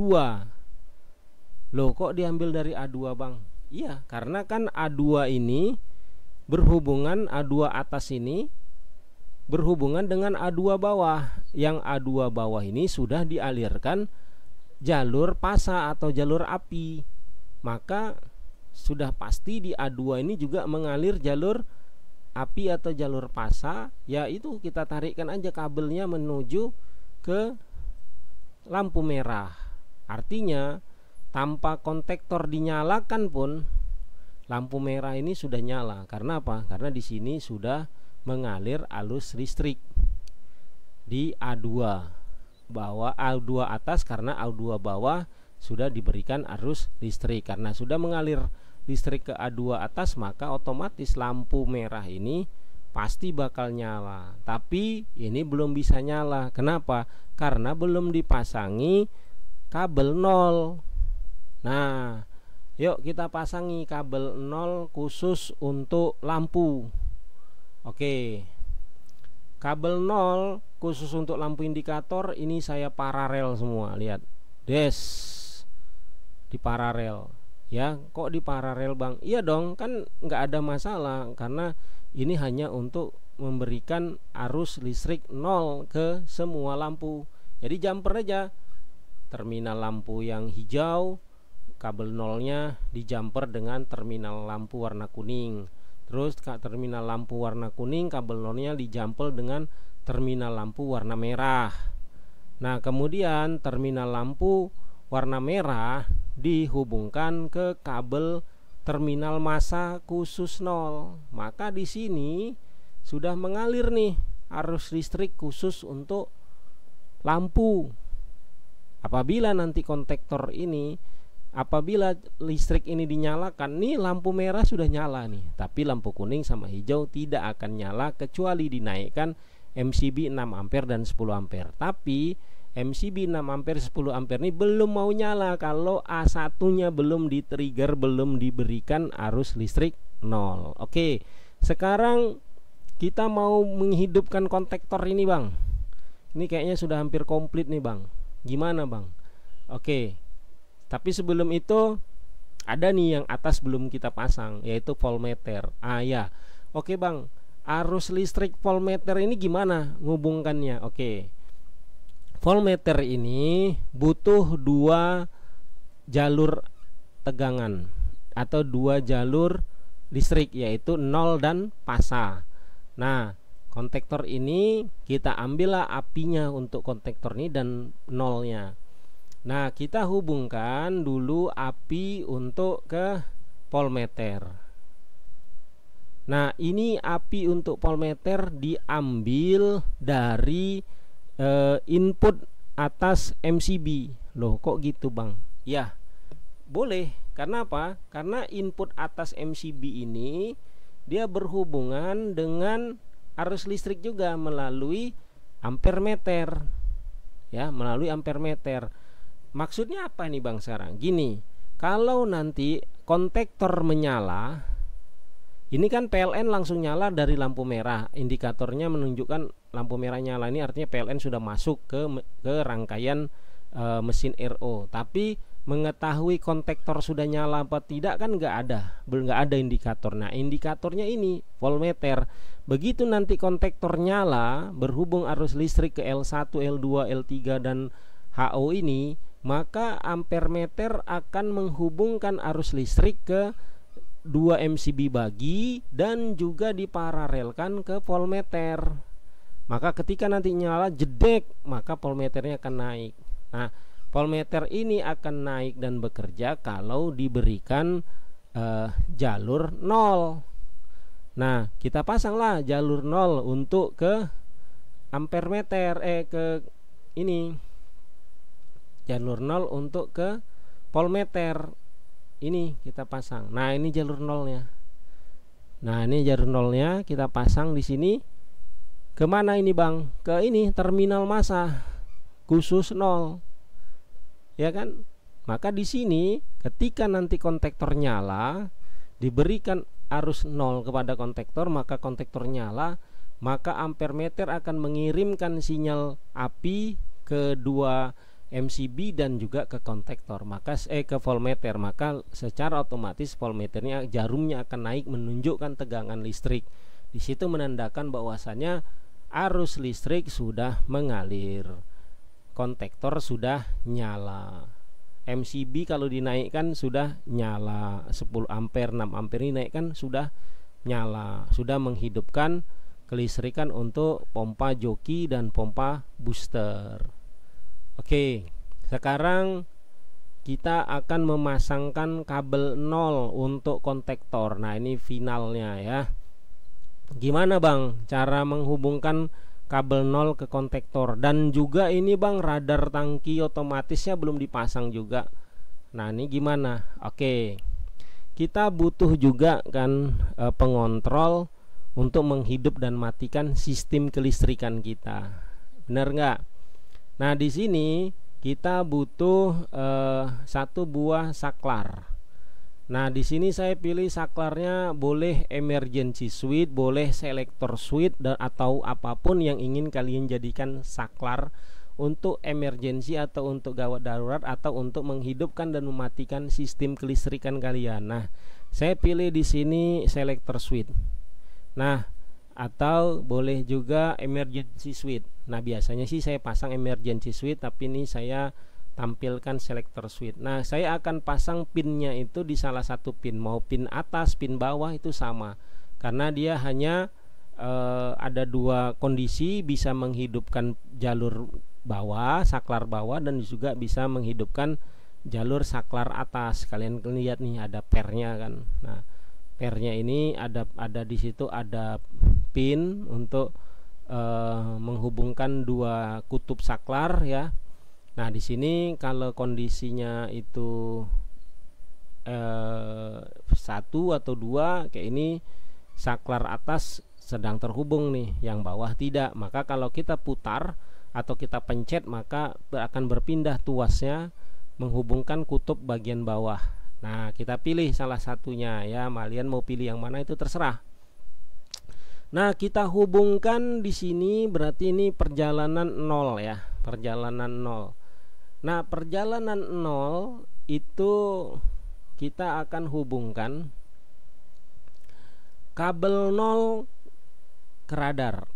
loh kok diambil dari A2 bang iya karena kan A2 ini berhubungan A2 atas ini berhubungan dengan A2 bawah yang A2 bawah ini sudah dialirkan jalur pasa atau jalur api maka sudah pasti di A2 ini juga mengalir jalur api atau jalur pasa yaitu kita tarikkan aja kabelnya menuju ke lampu merah artinya tanpa kontektor dinyalakan pun lampu merah ini sudah nyala karena apa karena di sini sudah mengalir alus listrik di A2 bahwa A2 atas karena A2 bawah sudah diberikan arus listrik karena sudah mengalir listrik ke A2 atas maka otomatis lampu merah ini pasti bakal nyala. Tapi ini belum bisa nyala. Kenapa? Karena belum dipasangi kabel 0. Nah, yuk kita pasangi kabel 0 khusus untuk lampu. Oke. Kabel 0 khusus untuk lampu indikator ini saya paralel semua, lihat. Des. Di paralel ya kok di paralel bang iya dong kan nggak ada masalah karena ini hanya untuk memberikan arus listrik nol ke semua lampu jadi jumper aja terminal lampu yang hijau kabel nolnya di jumper dengan terminal lampu warna kuning terus ke terminal lampu warna kuning kabel nolnya di jumper dengan terminal lampu warna merah nah kemudian terminal lampu warna merah dihubungkan ke kabel terminal massa khusus nol. Maka di sini sudah mengalir nih arus listrik khusus untuk lampu. Apabila nanti kontektor ini apabila listrik ini dinyalakan nih lampu merah sudah nyala nih, tapi lampu kuning sama hijau tidak akan nyala kecuali dinaikkan MCB 6 ampere dan 10 ampere. Tapi MCB 6 ampere 10 ampere ini belum mau nyala kalau a satunya belum di trigger belum diberikan arus listrik 0 Oke sekarang kita mau menghidupkan kontaktor ini Bang ini kayaknya sudah hampir komplit nih Bang gimana Bang Oke tapi sebelum itu ada nih yang atas belum kita pasang yaitu voltmeter ah ya Oke Bang arus listrik voltmeter ini gimana ngubungkannya Oke Voltmeter ini butuh dua jalur tegangan atau dua jalur listrik yaitu nol dan pasa. Nah, kontaktor ini kita ambillah apinya untuk kontaktor ini dan nolnya. Nah, kita hubungkan dulu api untuk ke voltmeter. Nah, ini api untuk voltmeter diambil dari uh, input atas MCB loh kok gitu bang ya boleh karena apa karena input atas MCB ini dia berhubungan dengan arus listrik juga melalui ampermeter ya melalui ampermeter maksudnya apa nih bang sekarang gini kalau nanti kontaktor menyala ini kan PLN langsung nyala dari lampu merah. Indikatornya menunjukkan lampu merah nyala ini artinya PLN sudah masuk ke ke rangkaian e, mesin RO. Tapi mengetahui kontaktor sudah nyala apa tidak kan nggak ada, belum nggak ada indikator. Nah, indikatornya ini voltmeter. Begitu nanti kontektor nyala berhubung arus listrik ke L1, L2, L3 dan HO ini, maka ampermeter akan menghubungkan arus listrik ke 2 MCB bagi dan juga diparalelkan ke voltmeter maka ketika nanti nyala jedek maka voltmeternya akan naik nah voltmeter ini akan naik dan bekerja kalau diberikan eh, jalur 0 nah kita pasanglah jalur 0 untuk ke ampere meter eh ke ini jalur 0 untuk ke voltmeter ini kita pasang nah ini jalur nolnya nah ini jalur nolnya kita pasang di sini kemana ini bang ke ini terminal masa khusus nol ya kan maka di sini ketika nanti kontaktor nyala diberikan arus nol kepada kontaktor maka kontaktor nyala maka ampermeter akan mengirimkan sinyal api ke dua MCB dan juga ke kontaktor maka eh ke voltmeter maka secara otomatis voltmeternya jarumnya akan naik menunjukkan tegangan listrik di situ menandakan bahwasannya arus listrik sudah mengalir kontaktor sudah nyala MCB kalau dinaikkan sudah nyala 10 ampere 6 ampere dinaikkan sudah nyala sudah menghidupkan kelistrikan untuk pompa joki dan pompa booster Oke, sekarang kita akan memasangkan kabel nol untuk kontektor. Nah, ini finalnya ya. Gimana, Bang, cara menghubungkan kabel nol ke kontektor dan juga ini, Bang, radar tangki otomatisnya belum dipasang juga. Nah, ini gimana? Oke. Kita butuh juga kan eh, pengontrol untuk menghidup dan matikan sistem kelistrikan kita. Benar nggak? Nah, di sini kita butuh eh, satu buah saklar. Nah, di sini saya pilih saklarnya boleh emergency switch, boleh selector switch dan atau apapun yang ingin kalian jadikan saklar untuk emergency atau untuk gawat darurat atau untuk menghidupkan dan mematikan sistem kelistrikan kalian. Nah, saya pilih di sini selector switch. Nah, atau boleh juga emergency switch. Nah, biasanya sih saya pasang emergency switch tapi ini saya tampilkan selector switch. Nah, saya akan pasang pinnya itu di salah satu pin, mau pin atas, pin bawah itu sama. Karena dia hanya e, ada dua kondisi bisa menghidupkan jalur bawah, saklar bawah dan juga bisa menghidupkan jalur saklar atas. Kalian lihat nih ada pernya kan. Nah, pernya ini ada ada di situ ada pin untuk uh, menghubungkan dua kutub saklar ya. Nah, di sini kalau kondisinya itu eh, satu atau dua kayak ini saklar atas sedang terhubung nih, yang bawah tidak. Maka kalau kita putar atau kita pencet maka akan berpindah tuasnya menghubungkan kutub bagian bawah. Nah, kita pilih salah satunya ya. Malian mau pilih yang mana itu terserah. Nah, kita hubungkan di sini berarti ini perjalanan nol ya, perjalanan nol Nah, perjalanan nol itu kita akan hubungkan kabel nol ke radar.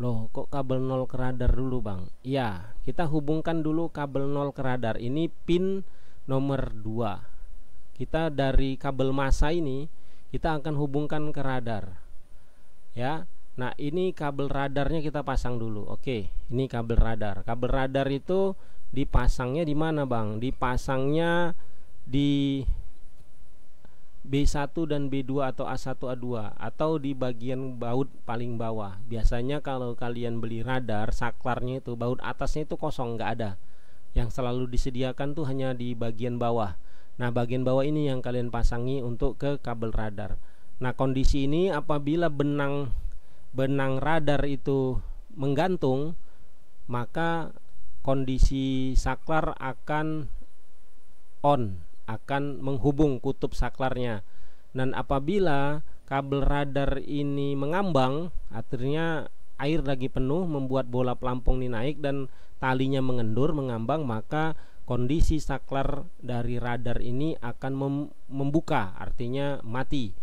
Loh, kok kabel nol ke radar dulu, Bang? Ya, kita hubungkan dulu kabel nol ke radar. Ini pin nomor 2. Kita dari kabel masa ini kita akan hubungkan ke radar ya nah ini kabel radarnya kita pasang dulu oke ini kabel radar kabel radar itu dipasangnya di mana bang dipasangnya di B1 dan B2 atau A1 A2 atau di bagian baut paling bawah biasanya kalau kalian beli radar saklarnya itu baut atasnya itu kosong nggak ada yang selalu disediakan tuh hanya di bagian bawah Nah, bagian bawah ini yang kalian pasangi untuk ke kabel radar. Nah, kondisi ini apabila benang benang radar itu menggantung, maka kondisi saklar akan on, akan menghubung kutub saklarnya. Dan apabila kabel radar ini mengambang, akhirnya air lagi penuh membuat bola pelampung ini naik dan talinya mengendur mengambang maka kondisi saklar dari radar ini akan membuka artinya mati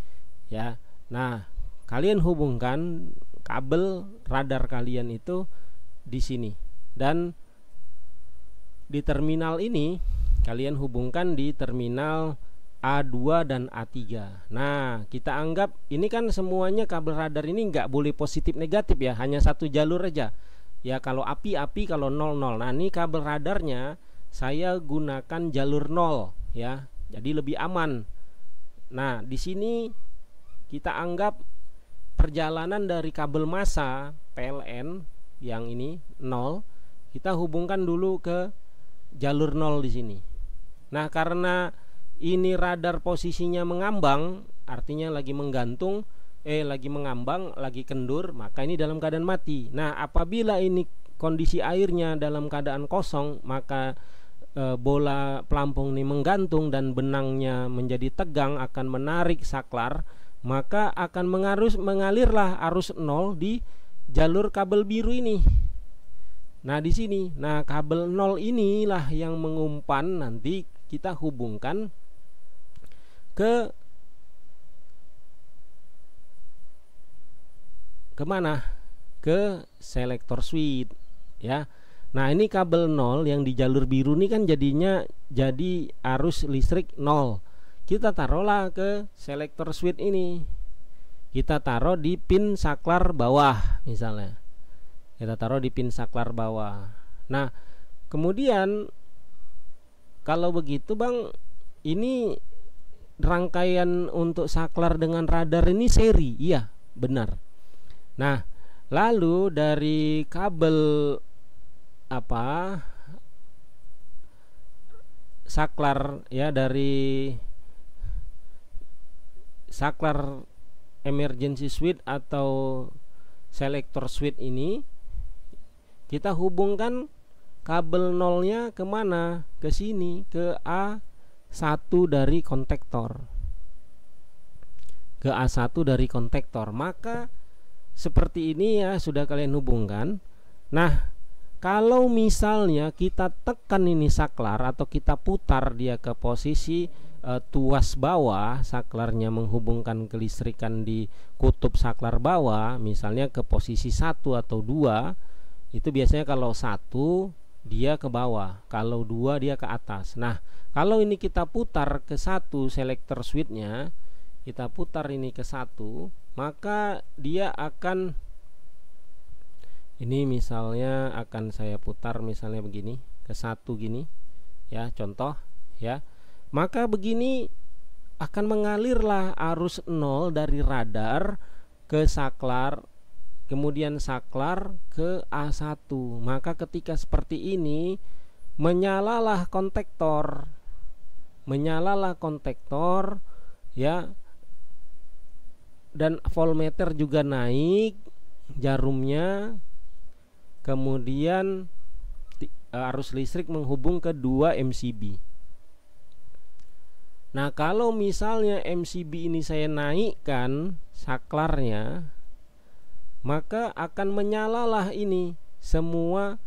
ya nah kalian hubungkan kabel radar kalian itu di sini dan di terminal ini kalian hubungkan di terminal A2 dan A3 Nah kita anggap ini kan semuanya kabel radar ini nggak boleh positif negatif ya Hanya satu jalur aja Ya kalau api api kalau 00 Nah ini kabel radarnya saya gunakan jalur 0 ya Jadi lebih aman Nah di sini kita anggap perjalanan dari kabel massa PLN yang ini 0 kita hubungkan dulu ke jalur 0 di sini nah karena ini radar posisinya mengambang artinya lagi menggantung eh lagi mengambang lagi kendur maka ini dalam keadaan mati nah apabila ini kondisi airnya dalam keadaan kosong maka e, bola pelampung ini menggantung dan benangnya menjadi tegang akan menarik saklar maka akan mengarus mengalirlah arus nol di jalur kabel biru ini. Nah, di sini. Nah, kabel nol inilah yang mengumpan nanti kita hubungkan ke kemana ke selektor switch ya nah ini kabel nol yang di jalur biru ini kan jadinya jadi arus listrik nol kita taruhlah ke selector switch ini kita taruh di pin saklar bawah misalnya kita taruh di pin saklar bawah nah kemudian kalau begitu bang ini rangkaian untuk saklar dengan radar ini seri iya benar nah lalu dari kabel apa saklar ya dari saklar emergency switch atau selector switch ini kita hubungkan kabel nolnya kemana ke sini ke A1 dari kontektor ke A1 dari kontektor maka seperti ini ya sudah kalian hubungkan nah kalau misalnya kita tekan ini saklar atau kita putar dia ke posisi uh, tuas bawah saklarnya menghubungkan kelistrikan di kutub saklar bawah misalnya ke posisi satu atau dua itu biasanya kalau satu dia ke bawah kalau dua dia ke atas nah kalau ini kita putar ke satu selector switchnya kita putar ini ke satu maka dia akan ini misalnya akan saya putar misalnya begini ke satu gini ya contoh ya maka begini akan mengalirlah arus nol dari radar ke saklar kemudian saklar ke A1 maka ketika seperti ini menyalalah kontektor menyalalah kontektor ya dan voltmeter juga naik jarumnya kemudian eh, arus listrik menghubung ke dua MCB Nah kalau misalnya MCB ini saya naikkan saklarnya maka akan menyalalah ini semua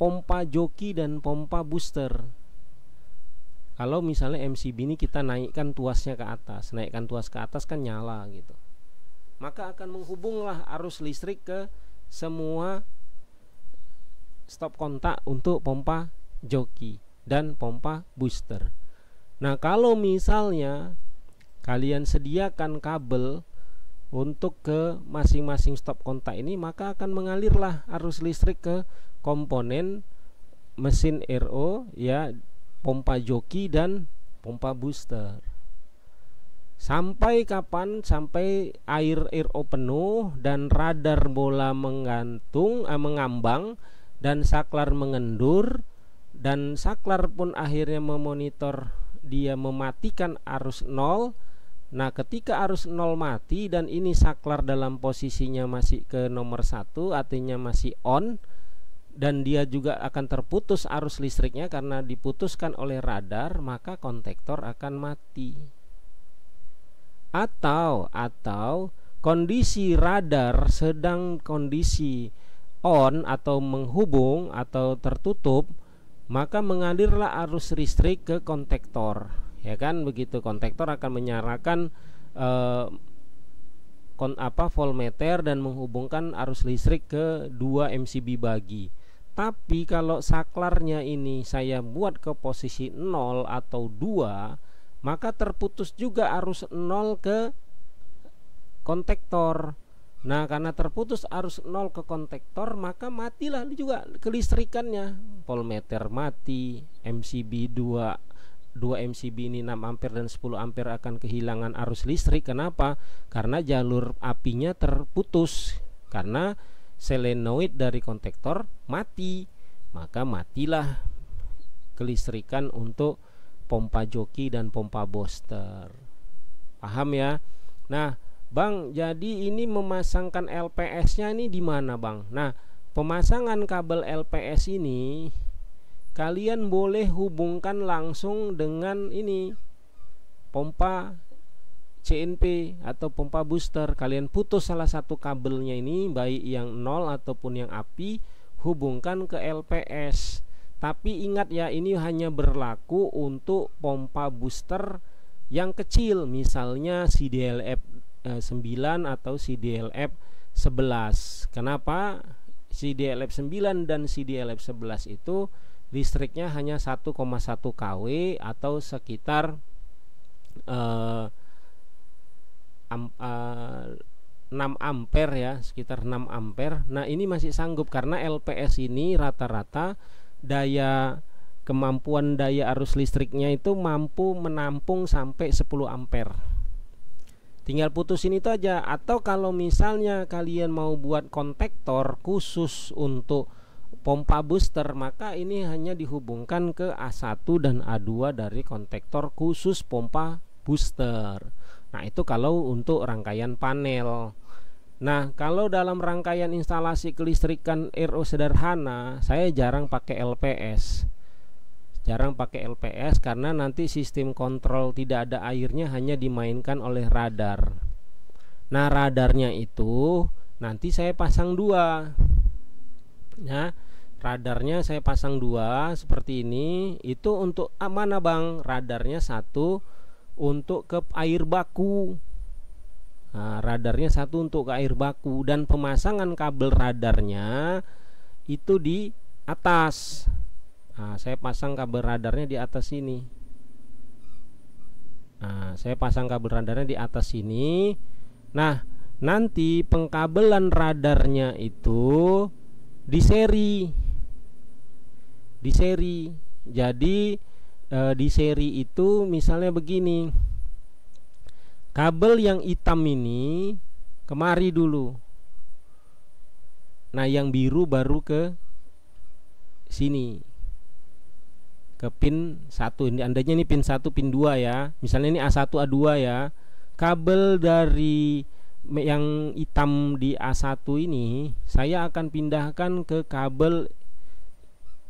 pompa joki dan pompa booster kalau misalnya MCB ini kita naikkan tuasnya ke atas naikkan tuas ke atas kan nyala gitu maka akan menghubunglah arus listrik ke semua stop kontak untuk pompa joki dan pompa booster Nah, kalau misalnya kalian sediakan kabel untuk ke masing-masing stop kontak ini, maka akan mengalirlah arus listrik ke komponen mesin RO ya, pompa joki dan pompa booster. Sampai kapan? Sampai air RO penuh dan radar bola menggantung eh, mengambang dan saklar mengendur dan saklar pun akhirnya memonitor dia mematikan arus nol. Nah ketika arus nol mati dan ini saklar dalam posisinya masih ke nomor satu artinya masih on dan dia juga akan terputus arus listriknya karena diputuskan oleh radar maka kontektor akan mati atau atau kondisi radar sedang kondisi on atau menghubung atau tertutup maka mengalirlah arus listrik ke kontektor ya kan begitu kontektor akan menyalakan eh, kon apa voltmeter dan menghubungkan arus listrik ke dua MCB bagi tapi kalau saklarnya ini saya buat ke posisi 0 atau 2 maka terputus juga arus 0 ke kontektor Nah, karena terputus arus nol ke kontektor, maka matilah juga kelistrikannya. voltmeter mati, MCB 2 2 MCB ini 6 ampere dan 10 ampere akan kehilangan arus listrik. Kenapa? Karena jalur apinya terputus karena selenoid dari kontektor mati. Maka matilah kelistrikan untuk pompa joki dan pompa booster. Paham ya? Nah, Bang, jadi ini memasangkan LPS-nya ini di mana, Bang? Nah, pemasangan kabel LPS ini kalian boleh hubungkan langsung dengan ini pompa CNP atau pompa booster. Kalian putus salah satu kabelnya ini baik yang nol ataupun yang api hubungkan ke LPS. Tapi ingat ya, ini hanya berlaku untuk pompa booster yang kecil, misalnya CDLF 9 eh, atau CDLF 11. Kenapa CDLF 9 dan CDLF 11 itu listriknya hanya 1,1 kW atau sekitar eh, am, eh, 6 ampere ya, sekitar 6 ampere. Nah, ini masih sanggup karena LPS ini rata-rata daya kemampuan daya arus listriknya itu mampu menampung sampai 10 ampere Tinggal putusin itu aja atau kalau misalnya kalian mau buat kontaktor khusus untuk pompa booster maka ini hanya dihubungkan ke A1 dan A2 dari kontaktor khusus pompa booster. Nah, itu kalau untuk rangkaian panel. Nah, kalau dalam rangkaian instalasi kelistrikan RO sederhana, saya jarang pakai LPS jarang pakai LPS karena nanti sistem kontrol tidak ada airnya hanya dimainkan oleh radar nah radarnya itu nanti saya pasang dua ya radarnya saya pasang dua seperti ini itu untuk ah, mana bang radarnya satu untuk ke air baku nah, radarnya satu untuk ke air baku dan pemasangan kabel radarnya itu di atas nah, saya pasang kabel radarnya di atas sini nah, saya pasang kabel radarnya di atas sini nah nanti pengkabelan radarnya itu di seri di seri jadi e, eh, di seri itu misalnya begini kabel yang hitam ini kemari dulu nah yang biru baru ke sini ke pin 1 ini andainya ini pin 1 pin 2 ya misalnya ini A1 A2 ya kabel dari yang hitam di A1 ini saya akan pindahkan ke kabel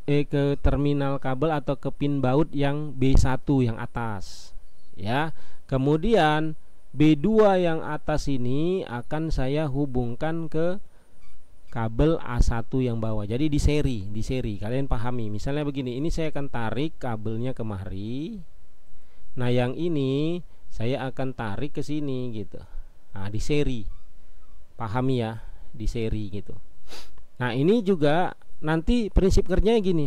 eh ke terminal kabel atau ke pin baut yang B1 yang atas ya kemudian B2 yang atas ini akan saya hubungkan ke kabel A1 yang bawah. Jadi di seri, di seri. Kalian pahami. Misalnya begini, ini saya akan tarik kabelnya kemari. Nah, yang ini saya akan tarik ke sini gitu. Nah, di seri. Pahami ya, di seri gitu. Nah, ini juga nanti prinsip kerjanya gini.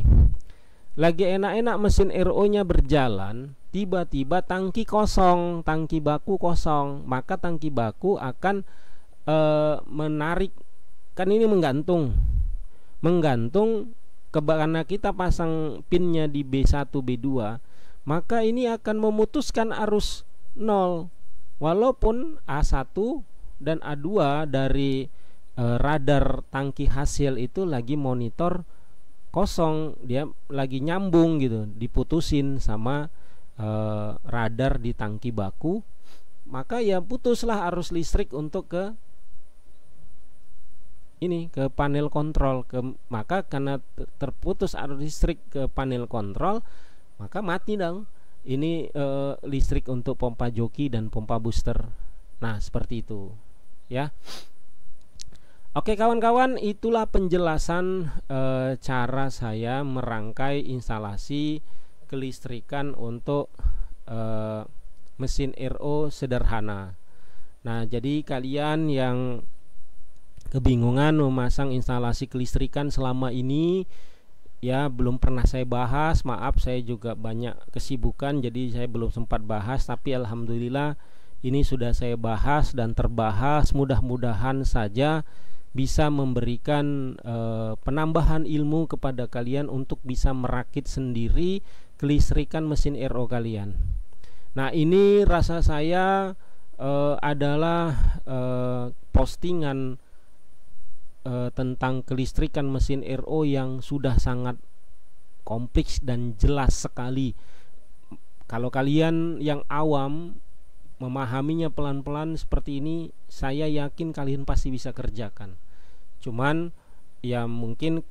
Lagi enak-enak mesin RO-nya berjalan, tiba-tiba tangki kosong, tangki baku kosong, maka tangki baku akan eh, menarik kan ini menggantung menggantung ke karena kita pasang pinnya di B1 B2 maka ini akan memutuskan arus 0 walaupun A1 dan A2 dari e, radar tangki hasil itu lagi monitor kosong dia lagi nyambung gitu diputusin sama e, radar di tangki baku maka ya putuslah arus listrik untuk ke ini ke panel kontrol ke maka karena terputus arus listrik ke panel kontrol maka mati dong ini e, listrik untuk pompa joki dan pompa booster nah seperti itu ya Oke kawan-kawan itulah penjelasan e, cara saya merangkai instalasi kelistrikan untuk e, mesin RO sederhana nah jadi kalian yang kebingungan memasang instalasi kelistrikan selama ini ya belum pernah saya bahas maaf saya juga banyak kesibukan jadi saya belum sempat bahas tapi alhamdulillah ini sudah saya bahas dan terbahas mudah-mudahan saja bisa memberikan e, penambahan ilmu kepada kalian untuk bisa merakit sendiri kelistrikan mesin RO kalian nah ini rasa saya e, adalah e, postingan e, tentang kelistrikan mesin RO yang sudah sangat kompleks dan jelas sekali. Kalau kalian yang awam memahaminya pelan-pelan seperti ini, saya yakin kalian pasti bisa kerjakan. Cuman ya mungkin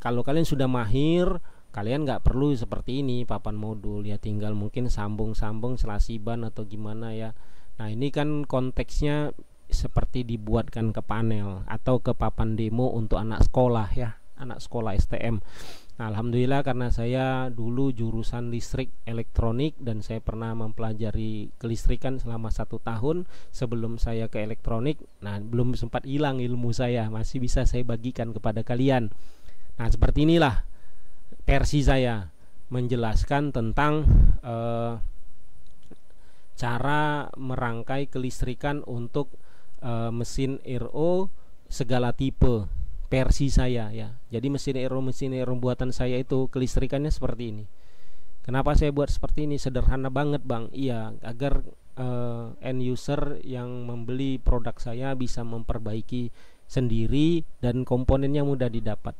kalau kalian sudah mahir, kalian nggak perlu seperti ini papan modul ya tinggal mungkin sambung-sambung selasiban atau gimana ya. Nah, ini kan konteksnya seperti dibuatkan ke panel atau ke papan demo untuk anak sekolah ya anak sekolah STM nah, Alhamdulillah karena saya dulu jurusan listrik elektronik dan saya pernah mempelajari kelistrikan selama satu tahun sebelum saya ke elektronik nah belum sempat hilang ilmu saya masih bisa saya bagikan kepada kalian nah seperti inilah versi saya menjelaskan tentang eh, cara merangkai kelistrikan untuk uh, mesin RO segala tipe versi saya ya. Jadi mesin ro mesin ro buatan saya itu kelistrikannya seperti ini. Kenapa saya buat seperti ini? Sederhana banget, Bang. Iya, agar uh, end user yang membeli produk saya bisa memperbaiki sendiri dan komponennya mudah didapat.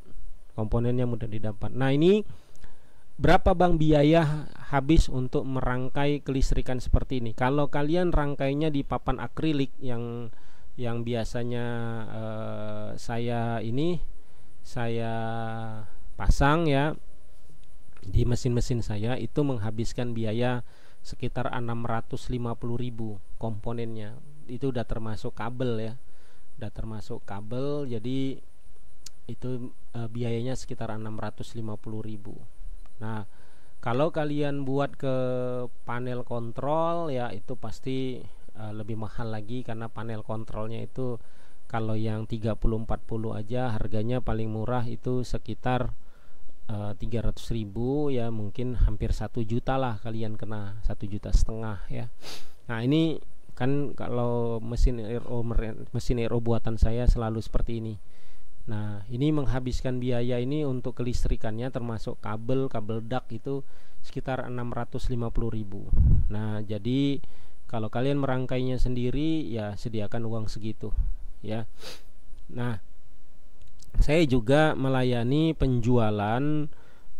Komponennya mudah didapat. Nah, ini berapa Bang biaya habis untuk merangkai kelistrikan seperti ini? Kalau kalian rangkainya di papan akrilik yang yang biasanya eh, saya ini saya pasang ya di mesin-mesin saya itu menghabiskan biaya sekitar 650.000 komponennya itu udah termasuk kabel ya udah termasuk kabel jadi itu e, biayanya sekitar 650.000 nah kalau kalian buat ke panel kontrol ya itu pasti uh, lebih mahal lagi karena panel kontrolnya itu kalau yang 30-40 aja harganya paling murah itu sekitar uh, eh, 300 ribu ya mungkin hampir satu juta lah kalian kena satu juta setengah ya nah ini kan kalau mesin RO mesin RO buatan saya selalu seperti ini nah ini menghabiskan biaya ini untuk kelistrikannya termasuk kabel kabel dak itu sekitar 650 ribu nah jadi kalau kalian merangkainya sendiri ya sediakan uang segitu ya. Nah, saya juga melayani penjualan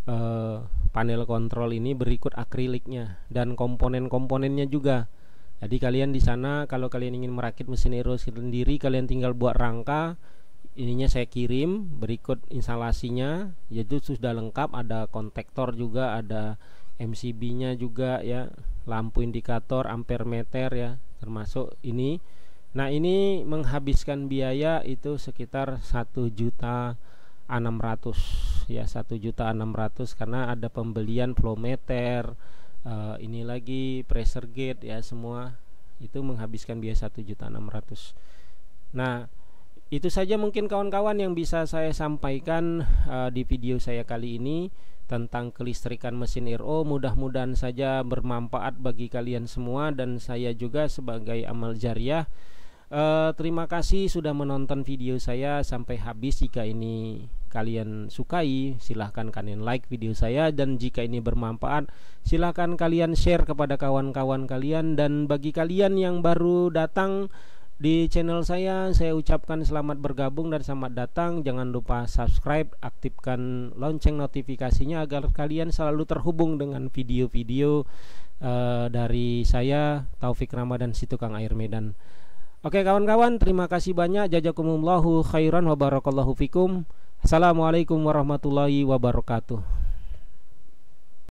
eh, panel kontrol ini berikut akriliknya dan komponen-komponennya juga. Jadi kalian di sana kalau kalian ingin merakit mesin eros sendiri kalian tinggal buat rangka ininya saya kirim berikut instalasinya yaitu sudah lengkap ada kontektor juga ada MCB-nya juga ya lampu indikator ampermeter ya termasuk ini nah ini menghabiskan biaya itu sekitar satu juta enam ratus ya satu juta enam ratus karena ada pembelian flowmeter uh, eh, ini lagi pressure gate ya semua itu menghabiskan biaya satu juta enam ratus. nah itu saja mungkin kawan-kawan yang bisa saya sampaikan uh, di video saya kali ini tentang kelistrikan mesin RO mudah-mudahan saja bermanfaat bagi kalian semua dan saya juga sebagai amal jariah e, terima kasih sudah menonton video saya sampai habis jika ini kalian sukai silahkan kalian like video saya dan jika ini bermanfaat silahkan kalian share kepada kawan-kawan kalian dan bagi kalian yang baru datang di channel saya, saya ucapkan selamat bergabung dan selamat datang. Jangan lupa subscribe, aktifkan lonceng notifikasinya agar kalian selalu terhubung dengan video-video uh, dari saya, Taufik Ramadan Si Tukang Air Medan. Oke kawan-kawan, terima kasih banyak. Jazakumullahu khairan wa barakallahu fikum. Assalamualaikum warahmatullahi wabarakatuh.